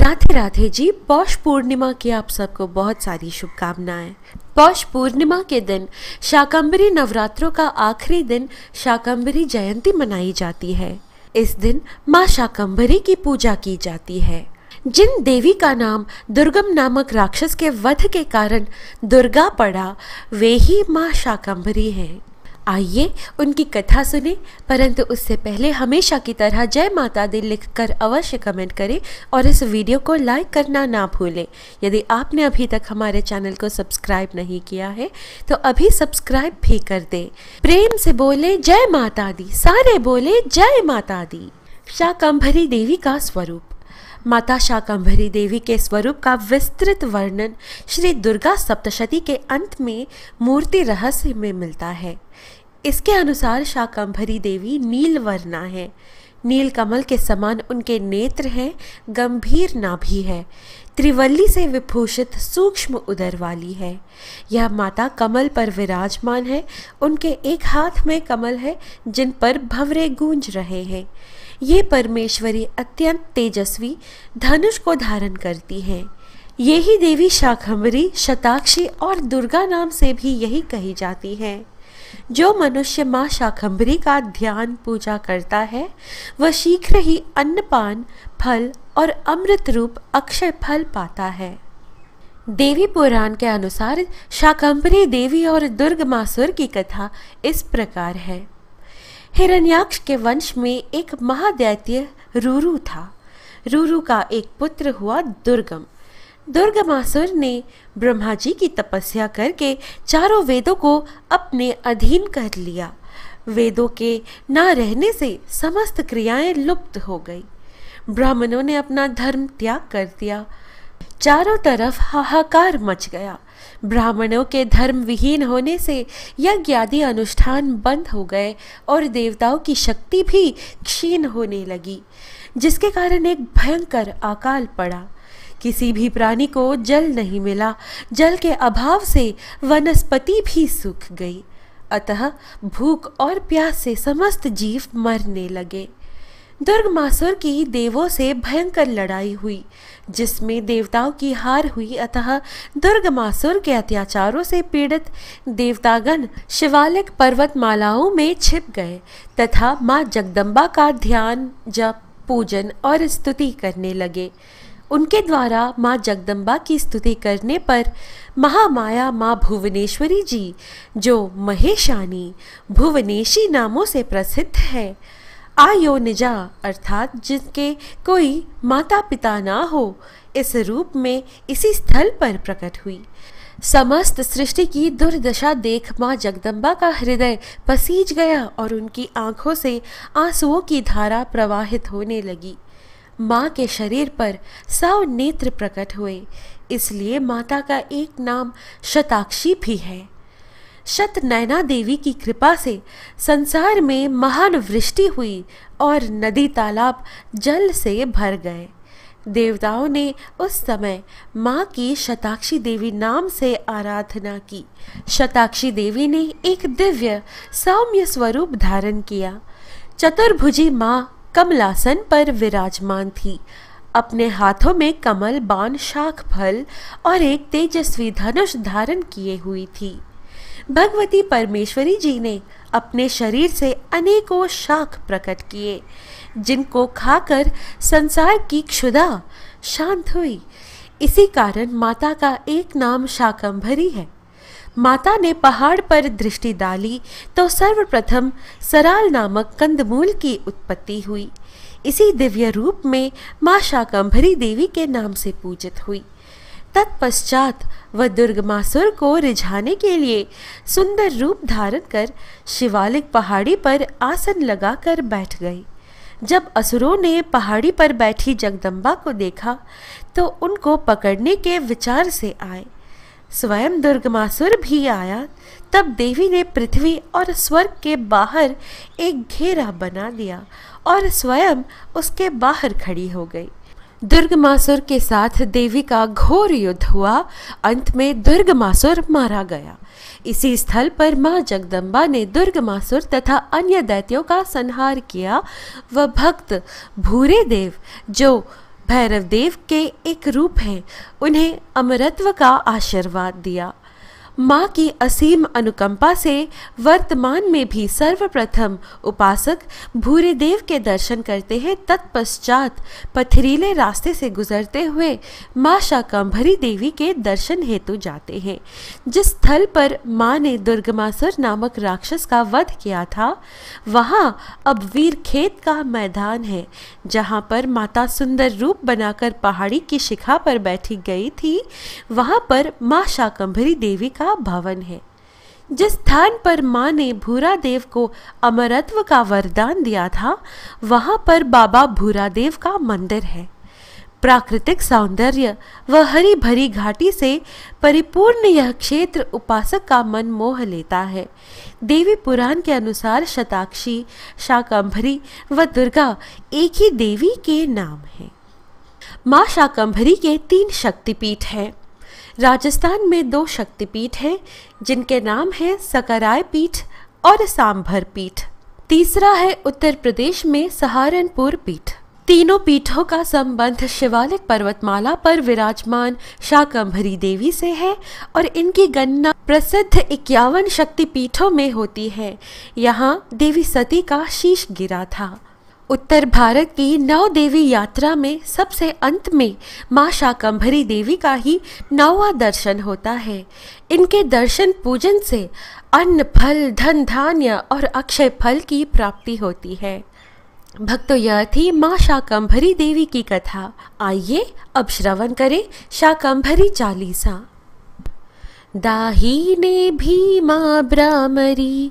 राधे राधे जी पौष पूर्णिमा की आप सबको बहुत सारी शुभकामनाएं पौष पूर्णिमा के दिन शाकंबरी नवरात्रों का आखिरी दिन शाकंबरी जयंती मनाई जाती है इस दिन माँ शाकंबरी की पूजा की जाती है जिन देवी का नाम दुर्गम नामक राक्षस के वध के कारण दुर्गा पड़ा वे ही माँ शाकंभरी हैं आइए उनकी कथा सुने परंतु उससे पहले हमेशा की तरह जय माता दी लिख कर अवश्य कमेंट करें और इस वीडियो को लाइक करना ना भूलें यदि आपने अभी तक हमारे चैनल को सब्सक्राइब नहीं किया है तो अभी सब्सक्राइब भी कर दें प्रेम से बोले जय माता दी सारे बोले जय माता दी शाकंभरी देवी का स्वरूप माता शाकंभरी देवी के स्वरूप का विस्तृत वर्णन श्री दुर्गा सप्तशती के अंत में मूर्ति रहस्य में मिलता है इसके अनुसार शाकंभरी देवी नील वर्णा है नील कमल के समान उनके नेत्र हैं गंभीर नाभि है त्रिवल्ली से विभूषित सूक्ष्म उदर वाली है यह माता कमल पर विराजमान है उनके एक हाथ में कमल है जिन पर भंवरे गूंज रहे हैं ये परमेश्वरी अत्यंत तेजस्वी धनुष को धारण करती हैं यही देवी शाखंभरी शताक्षी और दुर्गा नाम से भी यही कही जाती है जो मनुष्य माँ शाखंभरी का ध्यान पूजा करता है वह शीघ्र ही अन्नपान फल और अमृत रूप अक्षय फल पाता है देवी पुराण के अनुसार शाकंभरी देवी और दुर्ग मासुर की कथा इस प्रकार है हिरण्याक्ष के वंश में एक महादैत्य रूरू था रूरू का एक पुत्र हुआ दुर्गम दुर्गमासुर ने ब्रह्मा जी की तपस्या करके चारों वेदों को अपने अधीन कर लिया वेदों के ना रहने से समस्त क्रियाएं लुप्त हो गई ब्राह्मणों ने अपना धर्म त्याग कर दिया चारों तरफ हाहाकार मच गया ब्राह्मणों के धर्म विहीन होने से यज्ञादि अनुष्ठान बंद हो गए और देवताओं की शक्ति भी क्षीण होने लगी जिसके कारण एक भयंकर अकाल पड़ा किसी भी प्राणी को जल नहीं मिला जल के अभाव से वनस्पति भी सूख गई अतः भूख और प्यास से समस्त जीव मरने लगे दुर्गमासुर की देवों से भयंकर लड़ाई हुई जिसमें देवताओं की हार हुई अतः दुर्गमासुर के अत्याचारों से पीड़ित देवतागण शिवालिक पर्वतमालाओं में छिप गए तथा माँ जगदम्बा का ध्यान जप पूजन और स्तुति करने लगे उनके द्वारा माँ जगदम्बा की स्तुति करने पर महामाया माँ भुवनेश्वरी जी जो महेशानी भुवनेशी नामों से प्रसिद्ध है आयो निजा अर्थात जिसके कोई माता पिता ना हो इस रूप में इसी स्थल पर प्रकट हुई समस्त सृष्टि की दुर्दशा देख माँ जगदम्बा का हृदय पसीज गया और उनकी आंखों से आंसुओं की धारा प्रवाहित होने लगी माँ के शरीर पर सौ नेत्र प्रकट हुए इसलिए माता का एक नाम शताक्षी भी है शत नैना देवी की कृपा से संसार में महान वृष्टि हुई और नदी तालाब जल से भर गए देवताओं ने उस समय माँ की शताक्षी देवी नाम से आराधना की शताक्षी देवी ने एक दिव्य सौम्य स्वरूप धारण किया चतुर्भुजी माँ कमलासन पर विराजमान थी अपने हाथों में कमल बाण शाख फल और एक तेजस्वी धनुष धारण किए हुई थी भगवती परमेश्वरी जी ने अपने शरीर से अनेकों शाख प्रकट किए जिनको खाकर संसार की क्षुदा शांत हुई इसी कारण माता का एक नाम शाकंभरी है माता ने पहाड़ पर दृष्टि डाली तो सर्वप्रथम सराल नामक कंदमूल की उत्पत्ति हुई इसी दिव्य रूप में माँ शाकंभरी देवी के नाम से पूजित हुई तत्पश्चात वह दुर्गमासुर को रिझाने के लिए सुंदर रूप धारण कर शिवालिक पहाड़ी पर आसन लगाकर बैठ गई जब असुरों ने पहाड़ी पर बैठी जगदम्बा को देखा तो उनको पकड़ने के विचार से आए स्वयं दुर्गमासुर भी आया तब देवी ने पृथ्वी और स्वर्ग के बाहर एक घेरा बना दिया और स्वयं उसके बाहर खड़ी हो गई दुर्गमासुर के साथ देवी का घोर युद्ध हुआ अंत में दुर्गमासुर मारा गया इसी स्थल पर मां जगदम्बा ने दुर्गमासुर तथा अन्य दैत्यों का संहार किया व भक्त भूरे देव जो भैरव देव के एक रूप हैं उन्हें अमरत्व का आशीर्वाद दिया माँ की असीम अनुकंपा से वर्तमान में भी सर्वप्रथम उपासक भूरे देव के दर्शन करते हैं तत्पश्चात पथरीले रास्ते से गुजरते हुए माँ शाकंभरी देवी के दर्शन हेतु जाते हैं जिस स्थल पर माँ ने दुर्गमासुर नामक राक्षस का वध किया था वहाँ अब वीर खेत का मैदान है जहाँ पर माता सुंदर रूप बनाकर पहाड़ी की शिखा पर बैठी गई थी वहाँ पर माँ शाकंभरी देवी का बड़ा भवन है जिस स्थान पर माँ ने भूरा देव को अमरत्व का वरदान दिया था वहाँ पर बाबा भूरा देव का मंदिर है प्राकृतिक सौंदर्य व हरी भरी घाटी से परिपूर्ण यह क्षेत्र उपासक का मन मोह लेता है देवी पुराण के अनुसार शताक्षी शाकंभरी व दुर्गा एक ही देवी के नाम है माँ शाकंभरी के तीन शक्तिपीठ हैं राजस्थान में दो शक्तिपीठ हैं जिनके नाम हैं सकराय पीठ और सांभर पीठ तीसरा है उत्तर प्रदेश में सहारनपुर पीठ तीनों पीठों का संबंध शिवालिक पर्वतमाला पर विराजमान शाकंभरी देवी से है और इनकी गणना प्रसिद्ध इक्यावन शक्ति पीठों में होती है यहाँ देवी सती का शीश गिरा था उत्तर भारत की नौ देवी यात्रा में सबसे अंत में माँ शाकंभरी देवी का ही नौवा दर्शन होता है इनके दर्शन पूजन से अन्न फल धन धान्य और अक्षय फल की प्राप्ति होती है भक्तों यह थी माँ शाकंभरी देवी की कथा आइए अब श्रवण करें शाकंभरी चालीसा दाही ने भी माँ ब्रामरी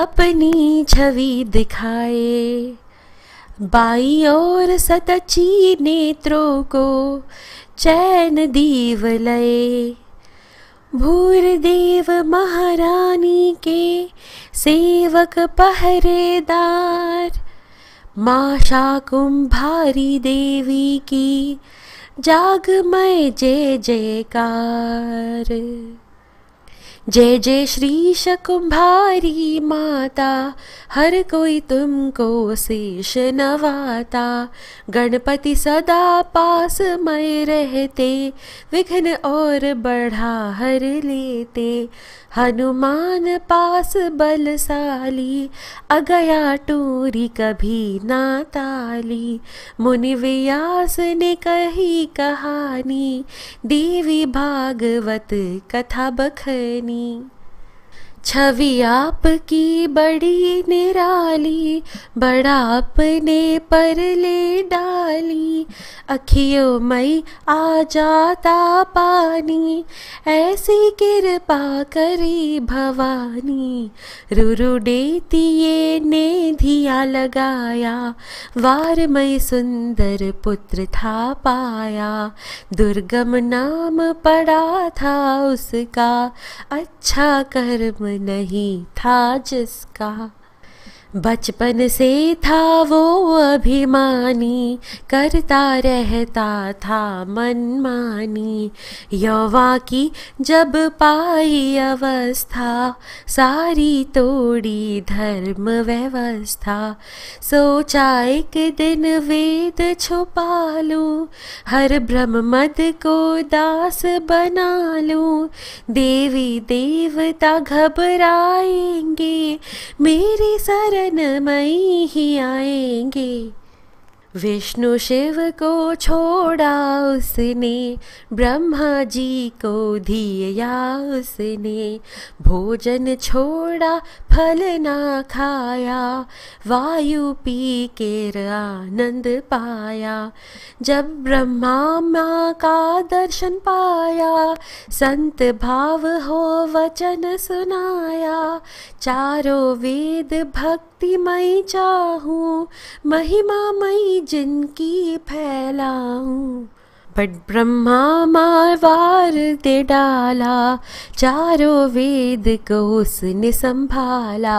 अपनी छवि दिखाए बाई और सतची नेत्रों को चैन दीव लय भूर देव महारानी के सेवक पहरेदार माशा कुंभारी देवी की जागमय जय जयकार जय जय श्री शकुंभारी माता हर कोई तुमको शेष नवाता गणपति सदा पास मय रहते विघ्न और बढ़ा हर लेते हनुमान पास बलशाली अगया टूरी कभी ना ताली मुनि व्यास ने कही कहानी देवी भागवत कथा बखनी morning. छवि आपकी बड़ी निराली बड़ा अपने पर ले डाली अखियों मई आ जाता पानी ऐसी कृपा करी भवानी रुरु देती ने धिया लगाया वार मई सुंदर पुत्र था पाया दुर्गम नाम पड़ा था उसका अच्छा कर्म नहीं था जिसका बचपन से था वो अभिमानी करता रहता था मनमानी यवा की जब पाई अवस्था सारी तोड़ी धर्म व्यवस्था सोचा एक दिन वेद छुपा लूँ हर ब्रह्म मद को दास बना लूँ देवी देवता घबराएंगे मेरी सर मई ही आएंगे विष्णु शिव को छोड़ा उसने ब्रह्मा जी को दिया उसने भोजन छोड़ा फल ना खाया वायु पी के आनंद पाया जब ब्रह्मा माँ का दर्शन पाया संत भाव हो वचन सुनाया चारों वेद भक्ति मई चाहूँ महिमा मई जिनकी फैलाऊं बट ब्रह्मा वार दे डाला चारों वेद को उसने संभाला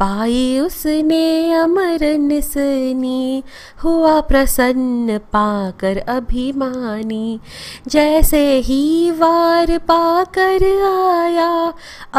पाई उसने अमर निसनी हुआ प्रसन्न पाकर अभिमानी जैसे ही वार पाकर आया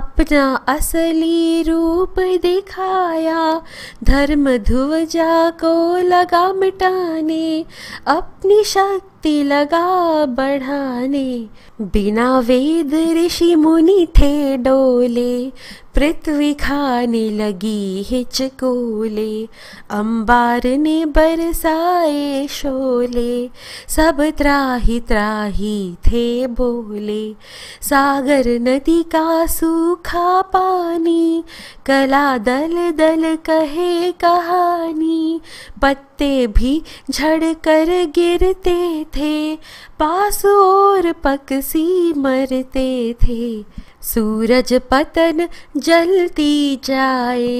अपना असली रूप दिखाया धर्म ध्वजा को लगा मिटाने अपनी शक्ति भक्ति लगा बढ़ाने बिना वेद ऋषि मुनि थे डोले पृथ्वी खाने लगी हिचकोले अंबार ने बरसाए शोले सब त्राही त्राही थे बोले सागर नदी का सूखा पानी कला दल दल कहे कहानी पत्ते भी झड़ कर गिरते थे पास और पक्षी मरते थे सूरज पतन जलती जाए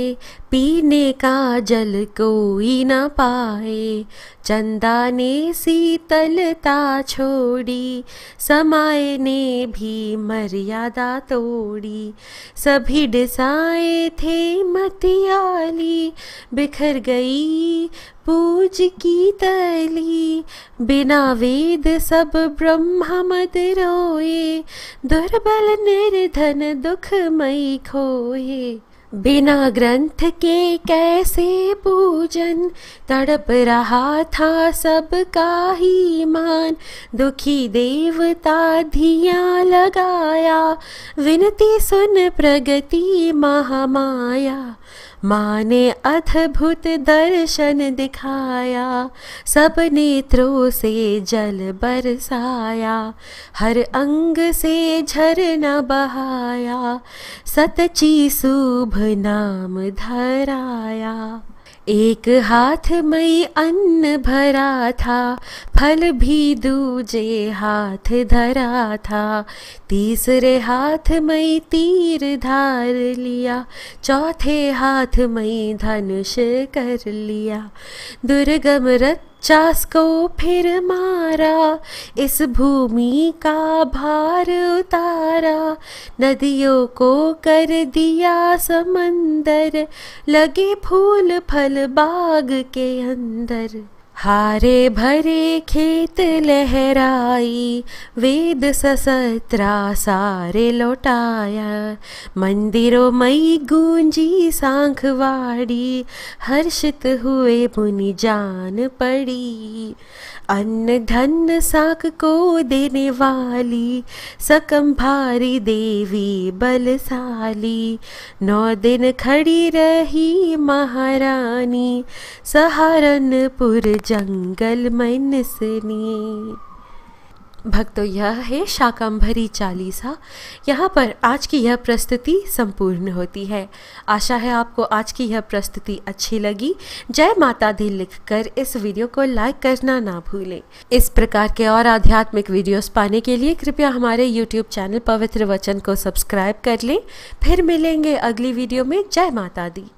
पीने का जल कोई न पाए चंदा ने शीतलता छोड़ी समाए ने भी मर्यादा तोड़ी सभी डिसाए थे मतियाली बिखर गई पूज की तली बिना वेद सब ब्रह्म मद रोए दुर्बल निर्धन दुख मई खोए बिना ग्रंथ के कैसे पूजन तड़प रहा था सबका ही मान दुखी देवता धिया लगाया विनती सुन प्रगति महामाया माँ ने अद्भुत दर्शन दिखाया सब नेत्रों से जल बरसाया हर अंग से झरना बहाया सतची शुभ नाम धराया एक हाथ में अन्न भरा था फल भी दूजे हाथ धरा था तीसरे हाथ में तीर धार लिया चौथे हाथ में धनुष कर लिया दुर्गम रथ चास को फिर मारा इस भूमि का भार उतारा नदियों को कर दिया समंदर लगे फूल फल बाग के अंदर हारे भरे खेत लहराई वेद ससत्रा सारे लौटाया मंदिरों मई गूंजी सांखवाड़ी हर्षित हुए मुनि जान पड़ी अन्न धन साख को देने वाली सकम भारी देवी बलशाली नौ दिन खड़ी रही महारानी सहारनपुर जंगल मन सनी भक्तों यह है शाकंभरी चालीसा यहाँ पर आज की यह प्रस्तुति संपूर्ण होती है आशा है आपको आज की यह प्रस्तुति अच्छी लगी जय माता दी लिखकर इस वीडियो को लाइक करना ना भूलें इस प्रकार के और आध्यात्मिक वीडियोस पाने के लिए कृपया हमारे YouTube चैनल पवित्र वचन को सब्सक्राइब कर लें फिर मिलेंगे अगली वीडियो में जय माता दी